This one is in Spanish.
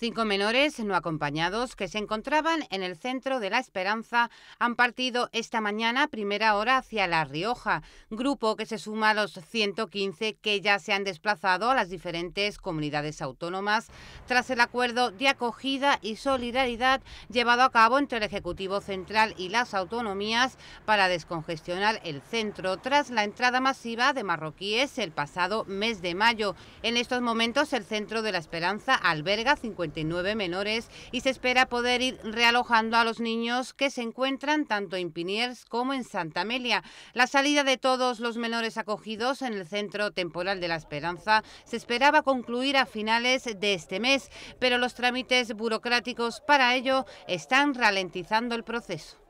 Cinco menores no acompañados que se encontraban en el centro de La Esperanza han partido esta mañana a primera hora hacia La Rioja, grupo que se suma a los 115 que ya se han desplazado a las diferentes comunidades autónomas tras el acuerdo de acogida y solidaridad llevado a cabo entre el Ejecutivo Central y las autonomías para descongestionar el centro tras la entrada masiva de marroquíes el pasado mes de mayo. En estos momentos el centro de La Esperanza alberga 50 menores y se espera poder ir realojando a los niños que se encuentran tanto en Piniers como en Santa Amelia. La salida de todos los menores acogidos en el Centro Temporal de la Esperanza se esperaba concluir a finales de este mes, pero los trámites burocráticos para ello están ralentizando el proceso.